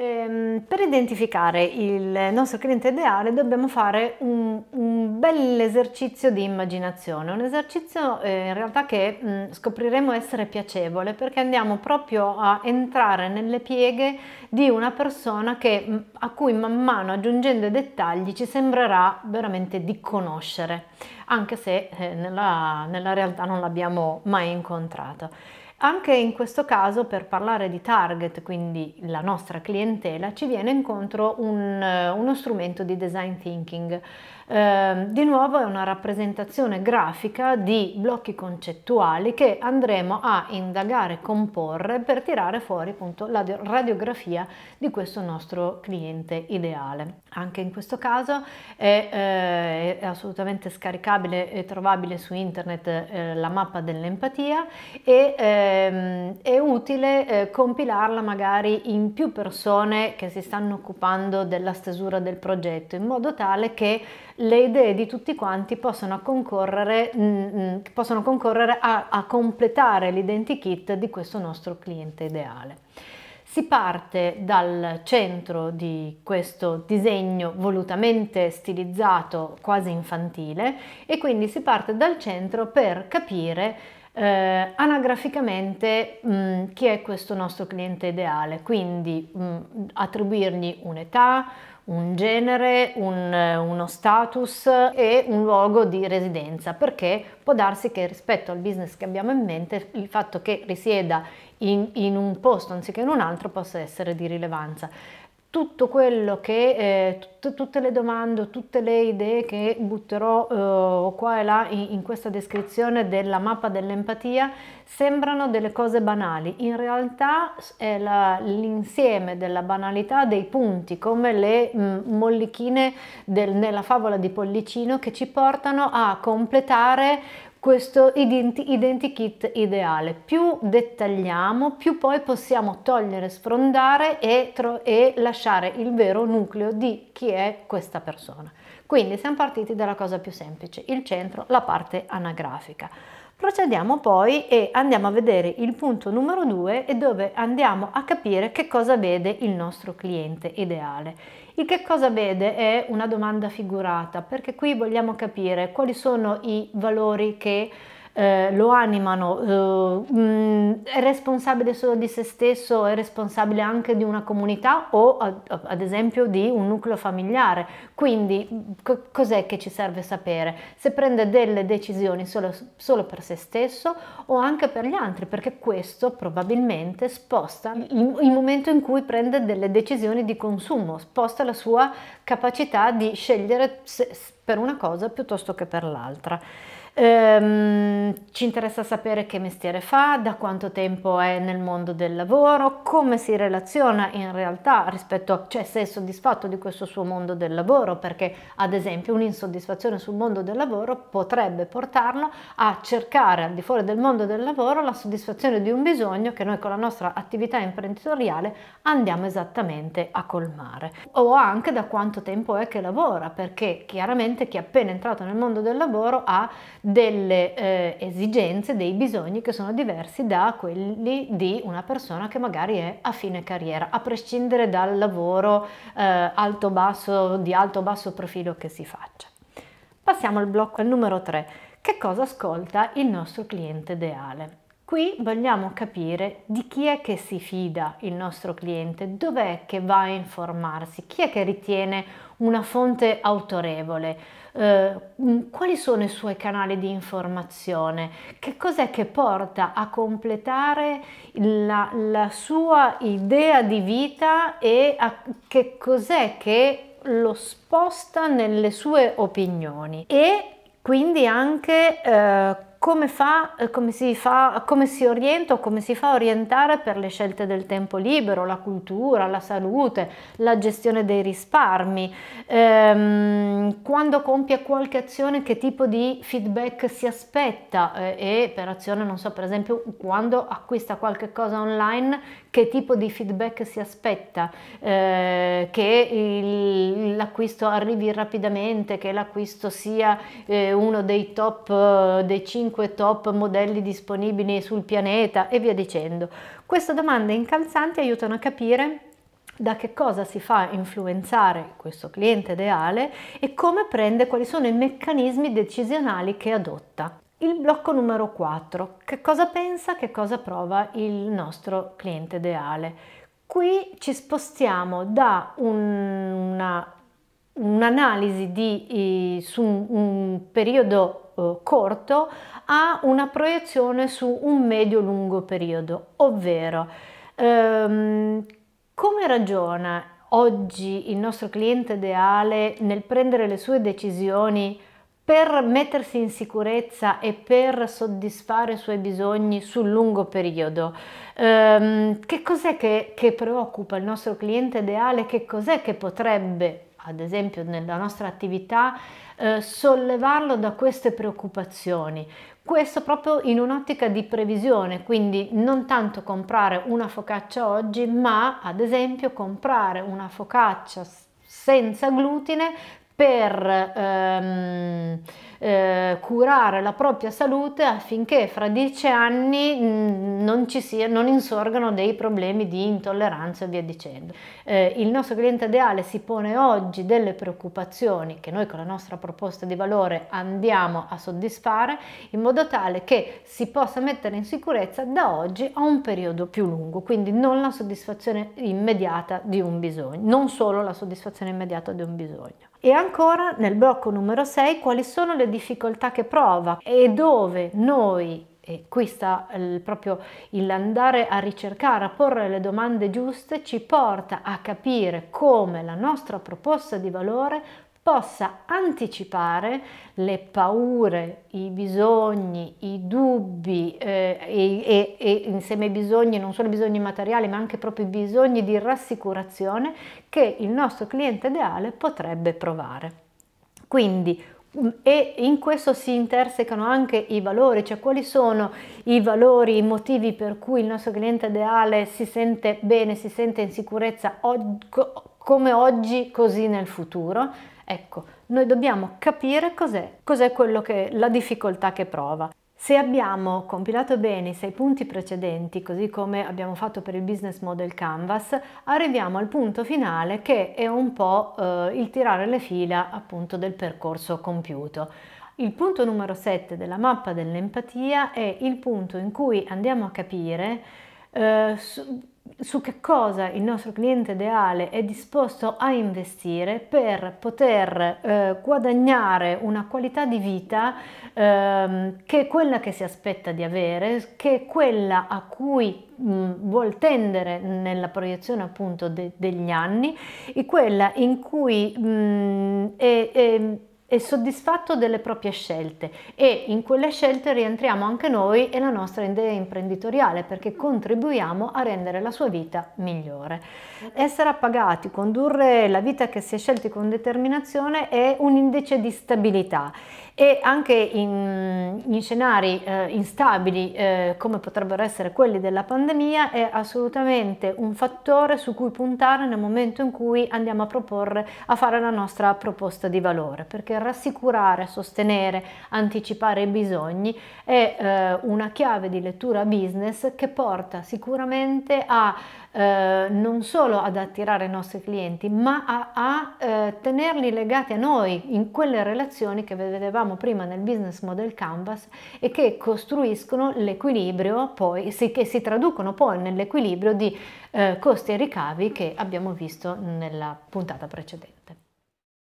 Ehm, per identificare il nostro cliente ideale dobbiamo fare un, un bel esercizio di immaginazione, un esercizio eh, in realtà che mm, scopriremo essere piacevole perché andiamo proprio a entrare nelle pieghe di una persona che, mm, a cui man mano aggiungendo i dettagli ci sembrerà veramente di conoscere, anche se eh, nella, nella realtà non l'abbiamo mai incontrato. Anche in questo caso per parlare di target, quindi la nostra clientela, ci viene incontro un, eh, uno strumento di design thinking. Eh, di nuovo è una rappresentazione grafica di blocchi concettuali che andremo a indagare, comporre per tirare fuori appunto la radiografia di questo nostro cliente ideale. Anche in questo caso è, eh, è assolutamente scaricabile e trovabile su internet eh, la mappa dell'empatia e eh, ehm, è utile eh, compilarla magari in più persone che si stanno occupando della stesura del progetto, in modo tale che le idee di tutti quanti possano concorrere, mh, mm, mm, possano concorrere a, a completare l'identikit di questo nostro cliente ideale. Si parte dal centro di questo disegno volutamente stilizzato, quasi infantile, e quindi si parte dal centro per capire eh, anagraficamente mh, mm, chi è questo nostro cliente ideale? Quindi mh, mm, attribuirgli un'età, un genere, un, eh, uno status e un luogo di residenza, perché può darsi che rispetto al business che abbiamo in mente il fatto che risieda in, in un posto anziché in un altro possa essere di rilevanza tutto quello che, eh, tut tutte le domande, tutte le idee che butterò eh, qua e là in, in, questa descrizione della mappa dell'empatia sembrano delle cose banali, in realtà è l'insieme della banalità dei punti come le mh, mm, mollichine del, nella favola di Pollicino che ci portano a completare questo identikit ideale. Più dettagliamo, più poi possiamo togliere, sfrondare e, e lasciare il vero nucleo di chi è questa persona. Quindi siamo partiti dalla cosa più semplice, il centro, la parte anagrafica. Procediamo poi e andiamo a vedere il punto numero 2 e dove andiamo a capire che cosa vede il nostro cliente ideale. Il che cosa vede è una domanda figurata, perché qui vogliamo capire quali sono i valori che eh, lo animano, eh, mh, mm, è responsabile solo di se stesso, è responsabile anche di una comunità o ad, esempio di un nucleo familiare. Quindi co- cos'è che ci serve sapere? Se prende delle decisioni solo, solo per se stesso o anche per gli altri, perché questo probabilmente sposta il, il momento in cui prende delle decisioni di consumo, sposta la sua capacità di scegliere se, per una cosa piuttosto che per l'altra. Ehm, ci interessa sapere che mestiere fa, da quanto tempo è nel mondo del lavoro, come si relaziona in realtà rispetto, cioè se è soddisfatto di questo suo mondo del lavoro, perché ad esempio un'insoddisfazione sul mondo del lavoro potrebbe portarlo a cercare al di fuori del mondo del lavoro la soddisfazione di un bisogno che noi con la nostra attività imprenditoriale andiamo esattamente a colmare. O anche da quanto tempo è che lavora, perché chiaramente studente che appena entrato nel mondo del lavoro ha delle eh, esigenze, dei bisogni che sono diversi da quelli di una persona che magari è a fine carriera, a prescindere dal lavoro eh, alto basso, di alto basso profilo che si faccia. Passiamo al blocco al numero 3. Che cosa ascolta il nostro cliente ideale? Qui vogliamo capire di chi è che si fida il nostro cliente, dov'è che va a informarsi, chi è che ritiene una fonte autorevole, eh, quali sono i suoi canali di informazione, che cos'è che porta a completare la, la sua idea di vita e a, che cos'è che lo sposta nelle sue opinioni e quindi anche eh, come, fa, eh, come, si fa, come si orienta o come si fa a orientare per le scelte del tempo libero, la cultura, la salute, la gestione dei risparmi, ehm, quando compie qualche azione che tipo di feedback si aspetta eh, e per azione non so per esempio quando acquista qualche cosa online che tipo di feedback si aspetta, eh, che l'acquisto arrivi rapidamente, che l'acquisto sia eh, uno dei top eh, dei 5 5 top modelli disponibili sul pianeta e via dicendo. Queste domande incalzanti aiutano a capire da che cosa si fa influenzare questo cliente ideale e come prende, quali sono i meccanismi decisionali che adotta. Il blocco numero 4. Che cosa pensa, che cosa prova il nostro cliente ideale? Qui ci spostiamo da un, una un'analisi di, su un, periodo eh, corto ha una proiezione su un medio-lungo periodo, ovvero ehm, come ragiona oggi il nostro cliente ideale nel prendere le sue decisioni per mettersi in sicurezza e per soddisfare i suoi bisogni sul lungo periodo. Ehm, che cos'è che, che preoccupa il nostro cliente ideale? Che cos'è che potrebbe ad esempio nella nostra attività, eh, sollevarlo da queste preoccupazioni. Questo proprio in un'ottica di previsione, quindi non tanto comprare una focaccia oggi, ma ad esempio comprare una focaccia senza glutine per... Ehm, eh, curare la propria salute affinché fra dieci anni mm, non ci sia, non insorgano dei problemi di intolleranza e via dicendo. Eh, il nostro cliente ideale si pone oggi delle preoccupazioni che noi con la nostra proposta di valore andiamo a soddisfare in modo tale che si possa mettere in sicurezza da oggi a un periodo più lungo, quindi non la soddisfazione immediata di un bisogno, non solo la soddisfazione immediata di un bisogno. E ancora nel blocco numero 6 quali sono le difficoltà che prova e dove noi e qui sta eh, il, proprio l'andare a ricercare, a porre le domande giuste, ci porta a capire come la nostra proposta di valore possa anticipare le paure, i bisogni, i dubbi eh, e, e, e, insieme ai bisogni, non solo i bisogni materiali ma anche proprio i bisogni di rassicurazione che il nostro cliente ideale potrebbe provare. Quindi e in questo si intersecano anche i valori, cioè quali sono i valori, i motivi per cui il nostro cliente ideale si sente bene, si sente in sicurezza come oggi, così nel futuro. Ecco, noi dobbiamo capire cos'è, cos'è quello che, la difficoltà che prova. Se abbiamo compilato bene i sei punti precedenti, così come abbiamo fatto per il business model canvas, arriviamo al punto finale che è un po' eh, il tirare le fila appunto del percorso compiuto. Il punto numero 7 della mappa dell'empatia è il punto in cui andiamo a capire eh, su che cosa il nostro cliente ideale è disposto a investire per poter eh, guadagnare una qualità di vita eh, che è quella che si aspetta di avere, che è quella a cui mh, mm, vuol tendere nella proiezione appunto de degli anni e quella in cui mh, mm, è, è è soddisfatto delle proprie scelte e in quelle scelte rientriamo anche noi e la nostra idea imprenditoriale perché contribuiamo a rendere la sua vita migliore. Certo. Essere appagati, condurre la vita che si è scelti con determinazione è un indice di stabilità e anche in, in scenari eh, instabili eh, come potrebbero essere quelli della pandemia è assolutamente un fattore su cui puntare nel momento in cui andiamo a proporre, a fare la nostra proposta di valore perché rassicurare, sostenere, anticipare i bisogni è eh, una chiave di lettura business che porta sicuramente a eh, non solo ad attirare i nostri clienti, ma a, a eh, tenerli legati a noi in quelle relazioni che vedevamo prima nel business model canvas e che costruiscono l'equilibrio poi, si, che si traducono poi nell'equilibrio di eh, costi e ricavi che abbiamo visto nella puntata precedente.